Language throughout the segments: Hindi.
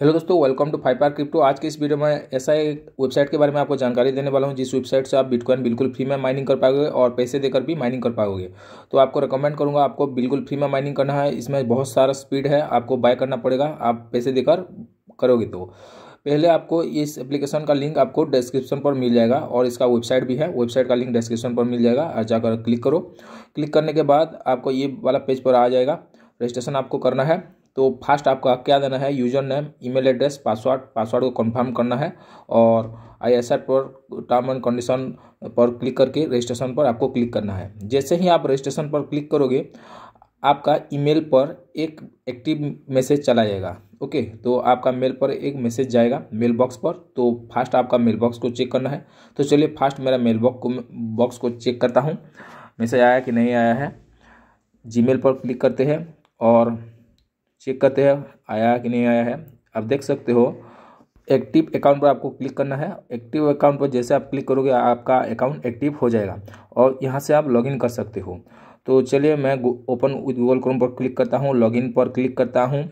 हेलो दोस्तों वेलकम टू फाइव पार क्रिप्टो आज के इस वीडियो में ऐसा एक वेबसाइट के बारे में आपको जानकारी देने वाला हूं जिस वेबसाइट से आप बिटकॉइन बिल्कुल फ्री में माइनिंग कर पाओगे और पैसे देकर भी माइनिंग कर पाओगे तो आपको रिकमेंड करूंगा आपको बिल्कुल फ्री में माइनिंग करना है इसमें बहुत सारा स्पीड है आपको बाय करना पड़ेगा आप पैसे देकर करोगे तो पहले आपको इस एप्लीकेशन का लिंक आपको डिस्क्रिप्शन पर मिल जाएगा और इसका वेबसाइट भी है वेबसाइट का लिंक डिस्क्रिप्शन पर मिल जाएगा और जाकर क्लिक करो क्लिक करने के बाद आपको ये वाला पेज पर आ जाएगा रजिस्ट्रेशन आपको करना है तो फास्ट आपका क्या देना है username email address password password को कंफर्म करना है और आई एस आर पर टर्म एंड कंडीशन पर क्लिक करके रजिस्ट्रेशन पर आपको क्लिक करना है जैसे ही आप रजिस्ट्रेशन पर क्लिक करोगे आपका ईमेल पर एक एक्टिव मैसेज चला जाएगा ओके तो आपका मेल पर एक मैसेज जाएगा मेल बॉक्स पर तो फास्ट आपका मेल बॉक्स को चेक करना है तो चलिए फास्ट मेरा मेल बॉक्स को बॉक्स को चेक करता हूँ मैसेज आया कि नहीं आया है जीमेल पर क्लिक करते हैं और चेक करते हैं आया कि नहीं आया है आप देख सकते हो एक्टिव अकाउंट पर आपको क्लिक करना है एक्टिव अकाउंट पर जैसे आप क्लिक करोगे आपका अकाउंट एक्टिव हो जाएगा और यहाँ से आप लॉगिन कर सकते हो तो चलिए मैं ओपन विद गूगल क्रोम पर क्लिक करता हूँ लॉगिन पर क्लिक करता हूँ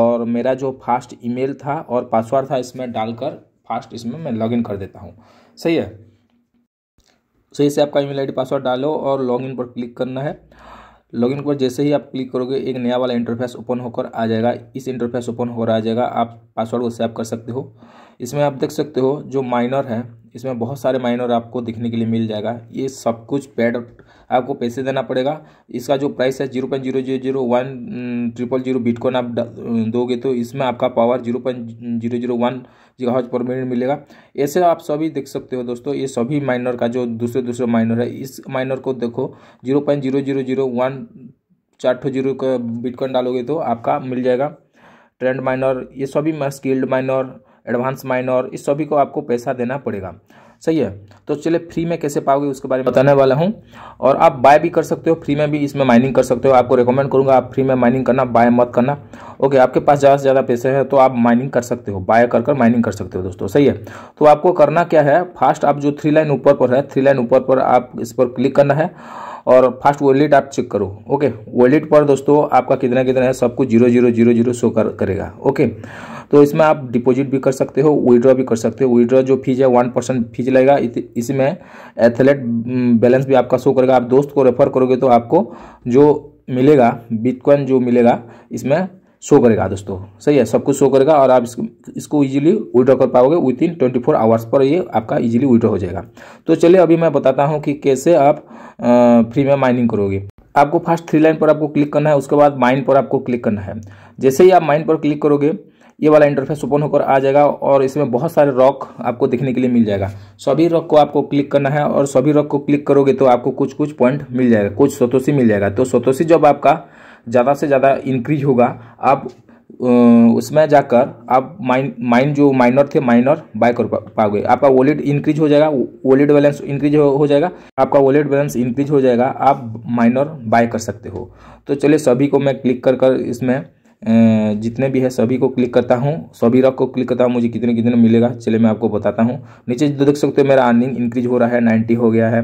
और मेरा जो फास्ट ईमेल था और पासवर्ड था इसमें डालकर फास्ट इसमें मैं लॉगिन कर देता हूँ सही है सही से आपका ईमेल आईडी पासवर्ड डालो और लॉगिन पर क्लिक करना है लॉगिन के बाद जैसे ही आप क्लिक करोगे एक नया वाला इंटरफेस ओपन होकर आ जाएगा इस इंटरफेस ओपन होकर आ जाएगा आप पासवर्ड को सेव कर सकते हो इसमें आप देख सकते हो जो माइनर है इसमें बहुत सारे माइनर आपको दिखने के लिए मिल जाएगा ये सब कुछ पेड आपको पैसे देना पड़ेगा इसका जो प्राइस है zero point zero zero zero one triple zero bitcoin आप दोगे तो इसमें आपका power zero point zero zero one zero per minute मिलेगा ऐसे आप सभी देख सकते हो दोस्तों ये सभी माइनर का जो दूसरे दूसरे माइनर है इस माइनर को देखो zero point zero zero zero one चार ठो जीरो का बिटकॉइन डालोगे तो आपका मिल जाएगा ट्रेंड माइनर ये सभी स्किल्ड माइनर एडवांस माइनर इस सभी को आपको पैसा देना पड़ेगा सही है तो चलिए फ्री में कैसे पाओगे उसके बारे में बताने वाला हूँ और आप बाय भी कर सकते हो फ्री में भी इसमें माइनिंग कर सकते हो आपको रिकमेंड करूँगा आप फ्री में माइनिंग करना बाय मत करना ओके आपके पास ज़्यादा से ज़्यादा पैसे हैं तो आप माइनिंग कर सकते हो बाय कर कर माइनिंग कर सकते हो दोस्तों सही है तो आपको करना क्या है फास्ट आप जो थ्री लाइन ऊपर पर है थ्री लाइन ऊपर पर आप इस पर क्लिक करना है और फास्ट वॉलेट आप चेक करो ओके वॉलेट पर दोस्तों आपका कितना कितना है सबको zero zero zero zero show कर करेगा ओके तो इसमें आप डिपॉजिट भी कर सकते हो विड्रॉ भी कर सकते हो विड्रॉ जो फीस है वन परसेंट फीस लगेगा इसमें एथलेट बैलेंस हम्म, भी आपका शो करेगा आप दोस्त को रेफर करोगे तो आपको जो मिलेगा बिटकॉइन जो मिलेगा इसमें शो करेगा दोस्तों सही है सब कुछ शो करेगा और आप इसको इजीली ईजिली विड्रॉ कर पाओगे within twenty four hours पर ये आपका इजीली विड्रॉ हो जाएगा तो चलिए अभी मैं बताता हूँ कि कैसे आप फ्री में माइनिंग करोगे आपको फर्स्ट थ्री लाइन पर आपको क्लिक करना है उसके बाद माइन पर आपको क्लिक करना है जैसे ही आप माइन पर क्लिक करोगे ये वाला इंटरफेस ओपन होकर आ जाएगा और इसमें बहुत सारे रॉक आपको देखने के लिए मिल जाएगा सभी रॉक को आपको क्लिक करना है और सभी रॉक को क्लिक करोगे तो आपको कुछ कुछ पॉइंट मिल जाएगा कुछ सतोसी मिल जाएगा तो सतोसी जब आपका ज़्यादा से ज़्यादा इंक्रीज होगा आप उसमें जाकर आप माइन माइन जो माइनर थे माइनर बाय कर पाओगे आपका वॉलेट इंक्रीज हो जाएगा वॉलेट बैलेंस इंक्रीज हो, हो जाएगा आपका वॉलेट बैलेंस इंक्रीज हो जाएगा आप माइनर बाय कर सकते हो तो चलिए सभी को मैं क्लिक कर कर इसमें जितने भी है सभी को क्लिक करता हूँ सभी रॉक को क्लिक करता हूँ मुझे कितने कितने मिलेगा चलिए मैं आपको बताता हूँ नीचे जो देख सकते हो मेरा अर्निंग इंक्रीज हो रहा है नाइन्टी हो गया है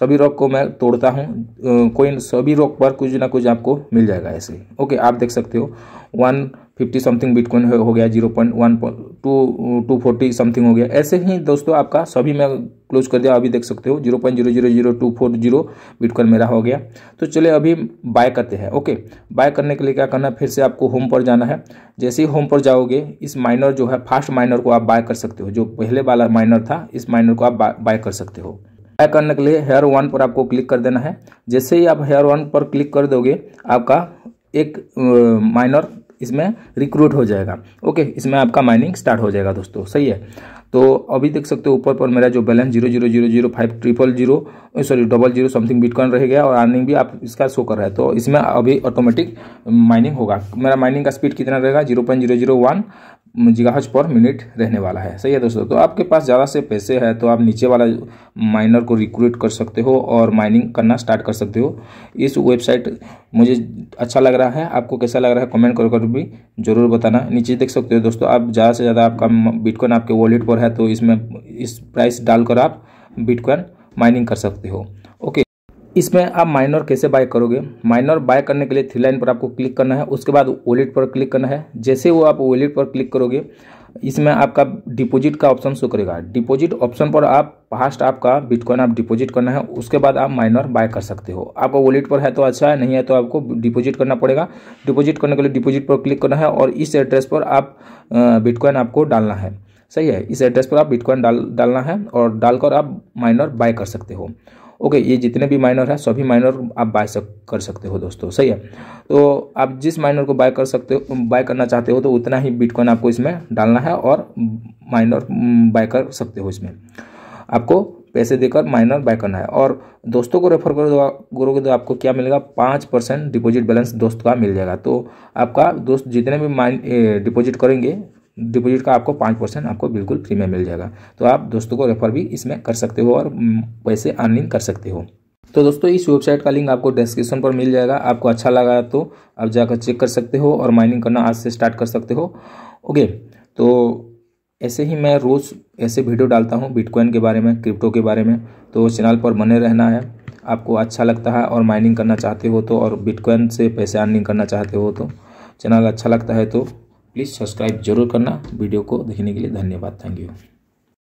सभी रॉक को मैं तोड़ता हूँ कोई सभी रॉक पर कुछ ना कुछ आपको मिल जाएगा ऐसे ओके आप देख सकते हो वन फिफ्टी समथिंग बिटकॉइन हो गया zero point one two two forty something हो गया ऐसे ही दोस्तों आपका सभी में क्लोज कर दिया अभी देख सकते हो zero point zero zero zero two four zero bitcoin मेरा हो गया तो चले अभी बाय करते हैं ओके बाय करने के लिए क्या करना है फिर से आपको होम पर जाना है जैसे ही होम पर जाओगे इस माइनर जो है फास्ट माइनर को आप बाय कर सकते हो जो पहले वाला माइनर था इस माइनर को आप बाय कर सकते हो बाय करने के लिए हेयर वन पर आपको क्लिक कर देना है जैसे ही आप हेयर वन पर क्लिक कर दोगे आपका एक माइनर इसमें रिक्रूट हो जाएगा ओके इसमें आपका माइनिंग स्टार्ट हो जाएगा दोस्तों सही है तो अभी देख सकते हो ऊपर पर मेरा जो balance zero zero zero zero five triple zero sorry double zero something bitcoin रह गया और अर्निंग भी आप इसका शो कर रहा है तो इसमें अभी ऑटोमेटिक माइनिंग होगा मेरा माइनिंग का स्पीड कितना रहेगा zero point zero zero one gigahash per minute रहने वाला है सही है दोस्तों तो आपके पास ज़्यादा से पैसे है तो आप नीचे वाला माइनर को रिक्रूट कर सकते हो और माइनिंग करना स्टार्ट कर सकते हो इस वेबसाइट मुझे अच्छा लग रहा है आपको कैसा लग रहा है कमेंट कर कर भी ज़रूर बताना नीचे देख सकते हो दोस्तों आप ज़्यादा से ज़्यादा आपका बिटकॉइन आपके वॉलेट पर है तो इसमें इस प्राइस डालकर आप बिटकॉइन माइनिंग कर सकते हो इसमें आप माइनर कैसे बाय करोगे माइनर बाय करने के लिए थ्री लाइन पर आपको क्लिक करना है उसके बाद वॉलेट पर क्लिक करना है जैसे वो आप वॉलेट पर क्लिक करोगे इसमें आपका डिपॉजिट का ऑप्शन शो करेगा डिपॉजिट ऑप्शन पर आप फास्ट आपका बिटकॉइन आप डिपॉजिट करना है उसके बाद आप माइनर बाय कर सकते हो आपका वॉलेट पर है तो अच्छा है नहीं है तो आपको डिपॉजिट करना पड़ेगा डिपॉजिट करने के लिए डिपॉजिट पर क्लिक करना है और इस एड्रेस पर आप बिटकॉइन आपको डालना है सही है इस एड्रेस पर आप बिटकॉइन डाल डालना है और डालकर आप माइनर बाय कर सकते हो ओके ये जितने भी माइनर है सभी माइनर आप बाय सक, कर सकते हो दोस्तों सही है तो आप जिस माइनर को बाय कर सकते हो बाय करना चाहते हो तो उतना ही बिटकॉइन आपको इसमें डालना है और माइनर बाय mm, कर सकते हो इसमें आपको पैसे देकर माइनर बाय करना है और दोस्तों को रेफर करोगे तो आपको क्या मिलेगा पाँच परसेंट डिपोजिट बैलेंस दोस्त का मिल जाएगा तो आपका दोस्त जितने भी माइन डिपोजिट करेंगे डिपोजिट का आपको पाँच परसेंट आपको बिल्कुल फ्री में मिल जाएगा तो आप दोस्तों को रेफर भी इसमें कर सकते हो और पैसे अर्निंग कर सकते हो तो दोस्तों इस वेबसाइट का लिंक आपको डिस्क्रिप्शन पर मिल जाएगा आपको अच्छा लगा तो आप जाकर चेक कर सकते हो और माइनिंग करना आज से स्टार्ट कर सकते हो ओके तो ऐसे ही मैं रोज़ ऐसे वीडियो डालता हूँ बिटकॉइन के बारे में क्रिप्टो के बारे में तो चैनल पर बने रहना है आपको अच्छा लगता है और माइनिंग करना चाहते हो तो और बिटकॉइन से पैसे अर्निंग करना चाहते हो तो चैनल अच्छा लगता है तो प्लीज़ सब्सक्राइब जरूर करना वीडियो को देखने के लिए धन्यवाद थैंक यू